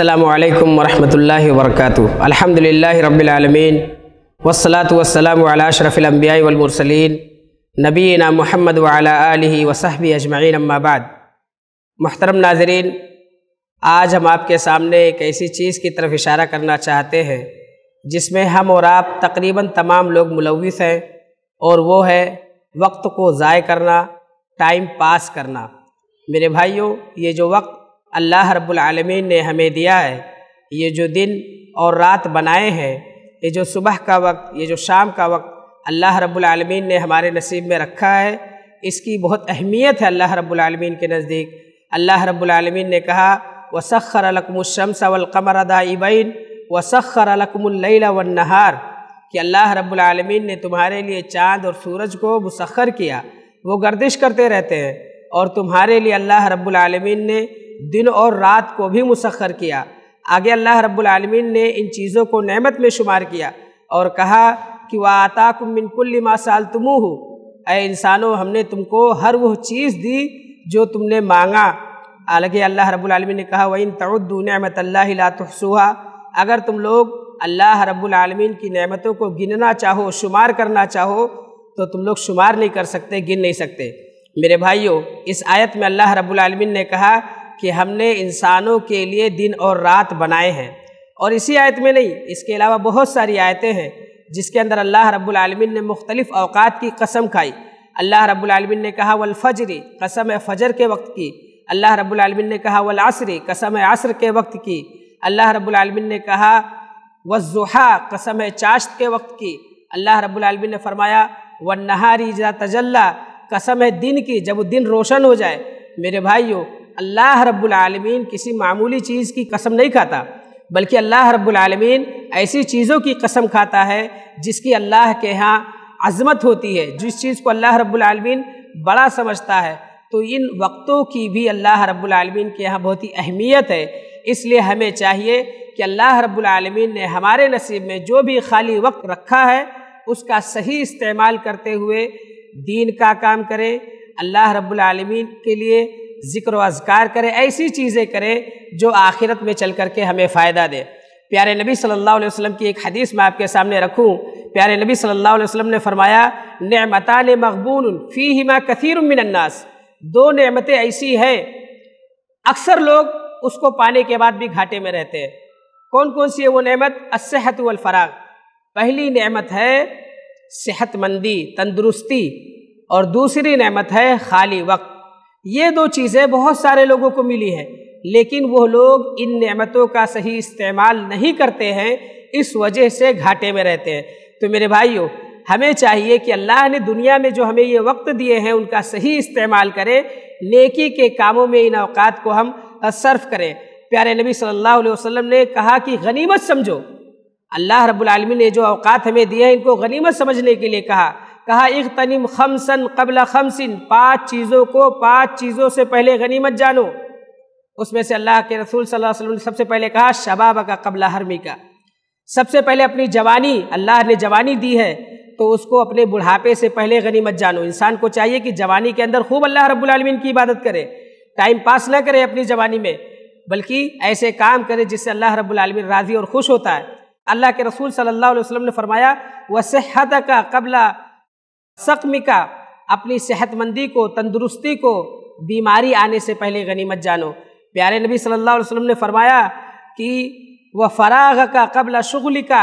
अल्लाम वरहमल वर्क अलहमदिल्ला रबालमीन वसलात वसलम अशरफ़िलम्बिया वलमरसलिन नबीना महमद वाला वसहबी अजमाइन अम्माबाद मोहतरम नाजरीन आज हम आपके सामने एक ऐसी चीज़ की तरफ इशारा करना चाहते हैं जिसमें हम और आप तकरीबन तमाम लोग मुलविस हैं और वो है वक्त को ज़ाय करना टाइम पास करना मेरे भाइयों ये जो वक्त अल्लाह रब्बुल आलमीन ने हमें दिया है ये जो दिन और रात बनाए हैं ये जो सुबह का वक्त ये जो शाम का वक्त अल्लाह रब्बुल आलमीन ने हमारे नसीब में रखा है इसकी बहुत अहमियत है अल्लाह रब्बुल आलमीन के नज़दीक अल्लाह रब्बुल आलमीन ने कहा वसखर अलकमशमस वलकमर दाइबैन वसखर अलकमल वनहार कि अल्लाह रब्बुल आलमीन ने तुम्हारे लिए चाँद और सूरज को मुसखर किया वो गर्दिश करते रहते हैं और तुम्हारे लिए अल्लाह रब्बुल आलमीन ने दिन और रात को भी मुसखर किया आगे अल्लाह रब्लमीन ने इन चीज़ों को नेमत में शुमार किया और कहा कि वाह आता को मिनकुल्ली मासाल तुमू हो ए इंसानों हमने तुमको हर वह चीज़ दी जो तुमने मांगा हालांकि अल्लाह रब्लमी ने कहा वही तउद्दू नमत लातुसूहा अगर तुम लोग अल्लाह रब्लमीन की नेमतों को गिनना चाहो शुमार करना चाहो तो तुम लोग शुमार नहीं कर सकते गिन नहीं सकते मेरे भाइयों इस आयत में अल्लाह रब्लमीन ने कहा कि हमने इंसानों के लिए दिन और रात बनाए हैं और इसी आयत में नहीं इसके अलावा बहुत सारी आयतें हैं जिसके अंदर अल्लाह रब्लमिन ने मुख्तलिफ़ अवकात की कसम खाई अल्लाह रब्लमिन ने कहा वलफ़जरी कसम है फ़जर के वक्त की अल्लाह रब्लमिन ने कहा वलासरी कसम है आसर के वक्त की अल्लाह रब्लमिन ने कहा वज़ुहा कसम है चाश्त के वक्त की अल्लाह रब्लमिन ने फरमाया व नहारी जा तजल्ला कसम है दिन की जब दिन रोशन हो जाए मेरे भाइयों अल्लाह रब्बुल आलमीन किसी मामूली चीज़ की कसम नहीं खाता बल्कि अल्लाह रब्बुल आलमीन ऐसी चीज़ों की कसम खाता है जिसकी अल्लाह के यहाँ अजमत होती है जिस चीज़ को अल्लाह रब्बुल आलमीन बड़ा समझता है तो इन वक्तों की भी अल्लाह रब्बुल आलमीन के यहाँ बहुत ही अहमियत है इसलिए हमें चाहिए कि अल्लाह रब्बुल आलमीन ने हमारे नसीब में जो भी खाली वक्त रखा है उसका सही इस्तेमाल करते हुए दीन का काम करें अल्लाह रब्बुल आलमीन के लिए जिक्र अजकार करें ऐसी चीज़ें करें जो आखिरत में चल करके हमें फ़ायदा दे प्यारे नबी सल्लल्लाहु अलैहि वसल्लम की एक हदीस मैं आपके सामने रखूं प्यारे नबी सल्लल्लाहु अलैहि वसल्लम ने फरमाया नमतान मकबून फ़ी हिमा कथीर मिनन्नास दो नमतें ऐसी हैं अक्सर लोग उसको पाने के बाद भी घाटे में रहते हैं कौन कौन सी है वो नमत असहत वलफराग पहली नमत है सेहतमंदी तंदुरुस्ती और दूसरी नमत है खाली वक्त ये दो चीज़ें बहुत सारे लोगों को मिली है लेकिन वो लोग इन नेमतों का सही इस्तेमाल नहीं करते हैं इस वजह से घाटे में रहते हैं तो मेरे भाइयों हमें चाहिए कि अल्लाह ने दुनिया में जो हमें ये वक्त दिए हैं उनका सही इस्तेमाल करें नेकी के कामों में इन अवकात को हम सर्फ करें प्यारे नबी सल्लल्लाहु अलैहि वसल्लम ने कहा कि गनीमत समझो अल्लाह रब्बुल रबालमी ने जो अवकात हमें दिए हैं इनको गनीमत समझने के लिए कहा कहा इक तनिम खमसन कबल खमसिन पांच चीज़ों को पांच चीज़ों से पहले गनीमत जानो उसमें से अल्लाह के रसूल सल्लल्लाहु अलैहि वसल्लम ने सबसे पहले कहा शबाब का कबल हरमी का सबसे पहले अपनी जवानी अल्लाह ने जवानी दी है तो उसको अपने बुढ़ापे से पहले गनीमत जानो इंसान को चाहिए कि जवानी के अंदर खूब अल्लाह रब्बुल की इबादत करे टाइम पास ना करे अपनी जवानी में बल्कि ऐसे काम करे जिससे अल्लाह रब्बुल राज़ी और खुश होता है अल्लाह के रसूल सल्ला वसलम ने फरमाया सेहत का कबला सकमिका का अपनी सेहतमंदी को तंदुरुस्ती को बीमारी आने से पहले गनीमत जानो प्यारे नबी सल्लल्लाहु अलैहि वसल्लम ने फरमाया कि वह फराग का कबल शुगल का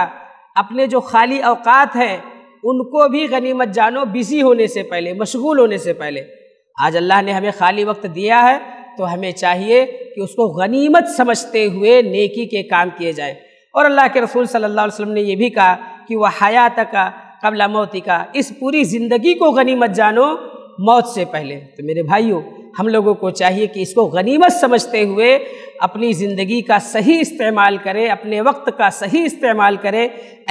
अपने जो खाली अवकात हैं उनको भी गनीमत जानो बिज़ी होने से पहले मशगूल होने से पहले आज अल्लाह ने हमें खाली वक्त दिया है तो हमें चाहिए कि उसको गनीमत समझते हुए नेकी के काम किए जाए और अल्लाह के रसूल सल्लल्लाहु अलैहि वसल्लम ने यह भी कहा कि वह हयात का कबला मौती का इस पूरी ज़िंदगी को गनीमत जानो मौत से पहले तो मेरे भाइयों हम लोगों को चाहिए कि इसको गनीमत समझते हुए अपनी ज़िंदगी का सही इस्तेमाल करें अपने वक्त का सही इस्तेमाल करें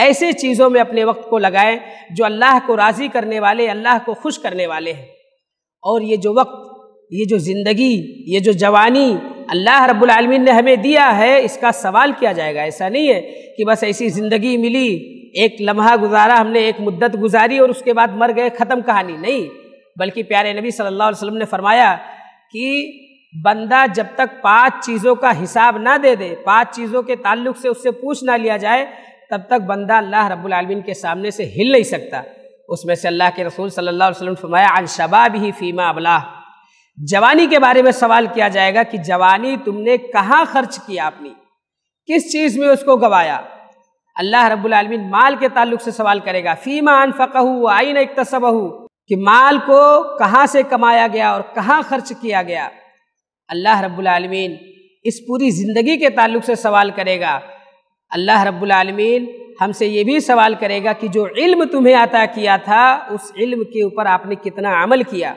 ऐसे चीज़ों में अपने वक्त को लगाएं जो अल्लाह को राज़ी करने वाले अल्लाह को खुश करने वाले हैं और ये जो वक्त ये जो ज़िंदगी ये जो जवानी अल्लाह रब्बुल रबालमीन ने हमें दिया है इसका सवाल किया जाएगा ऐसा नहीं है कि बस ऐसी ज़िंदगी मिली एक लम्हा गुजारा हमने एक मुद्दत गुजारी और उसके बाद मर गए ख़त्म कहानी नहीं बल्कि प्यारे नबी सल्लल्लाहु अलैहि वसल्लम ने फरमाया कि बंदा जब तक पांच चीज़ों का हिसाब ना दे दे पांच चीज़ों के ताल्लुक से उससे पूछ ना लिया जाए तब तक बंदा अल्लाह रब्बुल आलमीन के सामने से हिल नहीं सकता उसमें से अल्लाह के रसूल सल्लल्लाहु अलैहि वसल्लम फरमाया अन शबाब ही फ़ीमा अबला जवानी के बारे में सवाल किया जाएगा कि जवानी तुमने कहाँ खर्च किया अपनी किस चीज़ में उसको गवाया अल्लाह रब्लमिन माल के ताल्लुक से सवाल करेगा फ़ीमा अनफ़ू आइन इकतसबहू कि माल को कहाँ से कमाया गया और कहाँ खर्च किया गया अल्लाह रब्लमिन इस पूरी ज़िंदगी के ताल्लुक से सवाल करेगा अल्लाह रब्लमिन हमसे ये भी सवाल करेगा कि जो इल्म तुम्हें अता किया था उस इल्म के ऊपर आपने कितना अमल किया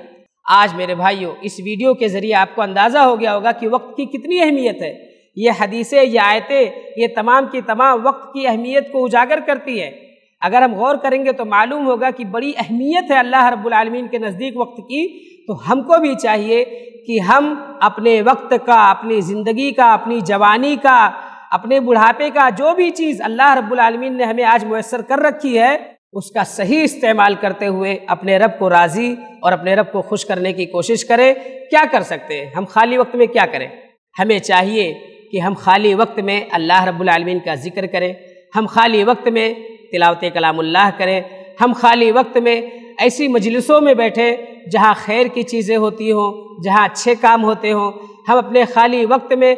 आज मेरे भाइयों इस वीडियो के ज़रिए आपको अंदाज़ा हो गया होगा कि वक्त की कितनी अहमियत है ये हदीसें ये आयतें ये तमाम की तमाम वक्त की अहमियत को उजागर करती है अगर हम गौर करेंगे तो मालूम होगा कि बड़ी अहमियत है अल्लाह रब्लमीन के नज़दीक वक्त की तो हमको भी चाहिए कि हम अपने वक्त का अपनी ज़िंदगी का अपनी जवानी का अपने बुढ़ापे का जो भी चीज़ अल्लाह रब्लमीन ने हमें आज मैसर कर रखी है उसका सही इस्तेमाल करते हुए अपने रब को राज़ी और अपने रब को खुश करने की कोशिश करें क्या कर सकते हैं हम खाली वक्त में क्या करें हमें चाहिए कि हम खाली वक्त में अल्लाह रब्लमीन का ज़िक्र करें हम खाली वक्त में तिलावत कलामुल्लाह करें हम खाली वक्त में ऐसी मजलिसों में बैठें जहाँ खैर की चीज़ें होती हों जहाँ अच्छे काम होते हों हम अपने खाली वक्त में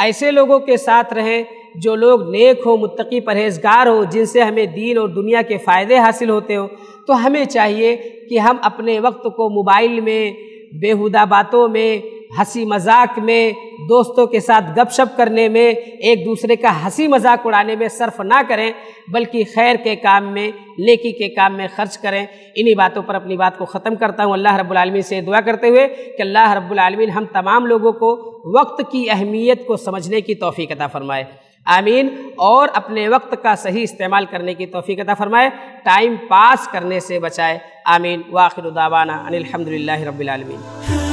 ऐसे लोगों के साथ रहें जो लोग नेक हों मुतकी परहेजगार हों जिनसे हमें दीन और दुनिया के फ़ायदे हासिल होते हों तो हमें चाहिए कि हम अपने वक्त को मोबाइल में बेहुदा बातों में हंसी मजाक में दोस्तों के साथ गपशप करने में एक दूसरे का हंसी मजाक उड़ाने में सर्फ ना करें बल्कि खैर के काम में लेकी के काम में खर्च करें इन्हीं बातों पर अपनी बात को ख़त्म करता हूँ अल्लाह रब्बुल से दुआ करते हुए कि अल्लाह रब्बुल हम तमाम लोगों को वक्त की अहमियत को समझने की तोफ़ी अता फ़रमाए आमीन और अपने वक्त का सही इस्तेमाल करने की तोफ़ी अता फ़रमाए टाइम पास करने से बचाए आमीन वाखिर दावाना अनिलहमदिल्ला रबालमीन